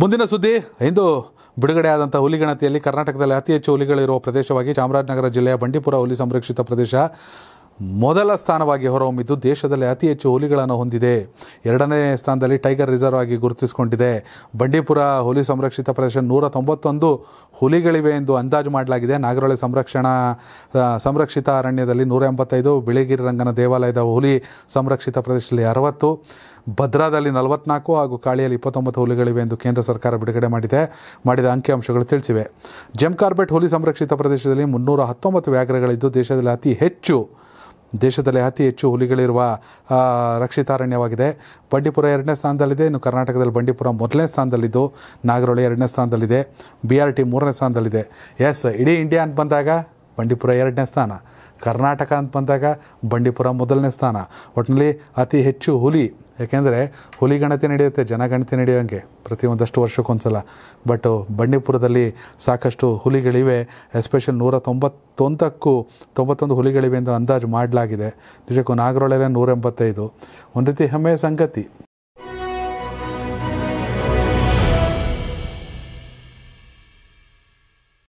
ಮುಂದಿನ ಸುದ್ದಿ ಇಂದು ಬಿಡುಗಡೆಯಾದಂಥ ಹುಲಿಗಣತಿಯಲ್ಲಿ ಕರ್ನಾಟಕದಲ್ಲಿ ಅತಿ ಹೆಚ್ಚು ಹುಲಿಗಳಿರುವ ಪ್ರದೇಶವಾಗಿ ಚಾಮರಾಜನಗರ ಜಿಲ್ಲೆಯ ಬಂಡೀಪುರ ಹುಲಿ ಸಂರಕ್ಷಿತ ಪ್ರದೇಶ ಮೊದಲ ಸ್ಥಾನವಾಗಿ ಹೊರಹೊಮ್ಮಿದ್ದು ದೇಶದಲ್ಲಿ ಅತಿ ಹೆಚ್ಚು ಹುಲಿಗಳನ್ನು ಹೊಂದಿದೆ ಎರಡನೇ ಸ್ಥಾನದಲ್ಲಿ ಟೈಗರ್ ರಿಸರ್ವ್ ಆಗಿ ಗುರುತಿಸಿಕೊಂಡಿದೆ ಬಂಡೀಪುರ ಹುಲಿ ಸಂರಕ್ಷಿತ ಪ್ರದೇಶ ನೂರ ತೊಂಬತ್ತೊಂದು ಹುಲಿಗಳಿವೆ ಎಂದು ಅಂದಾಜು ಮಾಡಲಾಗಿದೆ ನಾಗರೊಳೆ ಸಂರಕ್ಷಣಾ ಸಂರಕ್ಷಿತ ಅರಣ್ಯದಲ್ಲಿ ನೂರ ಎಂಬತ್ತೈದು ಬಿಳಿಗಿರಿ ರಂಗನ ದೇವಾಲಯದ ಹುಲಿ ಸಂರಕ್ಷಿತ ಪ್ರದೇಶದಲ್ಲಿ ಅರವತ್ತು ಭದ್ರಾದಲ್ಲಿ ನಲವತ್ನಾಲ್ಕು ಹಾಗೂ ಕಾಳಿಯಲ್ಲಿ ಇಪ್ಪತ್ತೊಂಬತ್ತು ಹುಲಿಗಳಿವೆ ಎಂದು ಕೇಂದ್ರ ಸರ್ಕಾರ ಬಿಡುಗಡೆ ಮಾಡಿದೆ ಮಾಡಿದ ಅಂಕಿಅಂಶಗಳು ತಿಳಿಸಿವೆ ಜಮ್ ಕಾರ್ಬೆಟ್ ಹುಲಿ ಸಂರಕ್ಷಿತ ಪ್ರದೇಶದಲ್ಲಿ ಮುನ್ನೂರ ಹತ್ತೊಂಬತ್ತು ವ್ಯಾಘ್ರಗಳಿದ್ದು ದೇಶದಲ್ಲಿ ಅತಿ ಹೆಚ್ಚು ದೇಶದಲ್ಲಿ ಅತಿ ಹೆಚ್ಚು ಹುಲಿಗಳಿರುವ ರಕ್ಷಿತಾರಣ್ಯವಾಗಿದೆ ಬಂಡೀಪುರ ಎರಡನೇ ಸ್ಥಾನದಲ್ಲಿದೆ ಇನ್ನು ಕರ್ನಾಟಕದಲ್ಲಿ ಬಂಡೀಪುರ ಮೊದಲನೇ ಸ್ಥಾನದಲ್ಲಿದ್ದು ನಾಗರಹೊಳೆ ಎರಡನೇ ಸ್ಥಾನದಲ್ಲಿದೆ ಬಿ ಆರ್ ಟಿ ಮೂರನೇ ಸ್ಥಾನದಲ್ಲಿದೆ ಎಸ್ ಇಡೀ ಇಂಡಿಯಾ ಅಂತ ಬಂದಾಗ ಬಂಡೀಪುರ ಎರಡನೇ ಸ್ಥಾನ ಕರ್ನಾಟಕ ಅಂತ ಬಂದಾಗ ಬಂಡೀಪುರ ಮೊದಲನೇ ಸ್ಥಾನ ಒಟ್ಟಿನಲ್ಲಿ ಅತಿ ಹೆಚ್ಚು ಹುಲಿ ಯಾಕೆಂದರೆ ಹುಲಿ ಗಣತಿ ನಡೆಯುತ್ತೆ ಜನಗಣತಿ ನಡೆಯೋಂಗೆ ಪ್ರತಿಯೊಂದಷ್ಟು ವರ್ಷಕ್ಕೊಂದ್ಸಲ ಬಟ್ ಬಂಡೀಪುರದಲ್ಲಿ ಸಾಕಷ್ಟು ಹುಲಿಗಳಿವೆ ಎಸ್ಪೆಷಲ್ ನೂರ ತೊಂಬತ್ತೊಂದಕ್ಕೂ ತೊಂಬತ್ತೊಂದು ಹುಲಿಗಳಿವೆ ಎಂದು ಅಂದಾಜು ಮಾಡಲಾಗಿದೆ ನಿಜಕ್ಕೂ ನಾಗರೊಳಗೆ ನೂರ ಎಂಬತ್ತೈದು ಒಂದು ರೀತಿ ಹೆಮ್ಮೆಯ ಸಂಗತಿ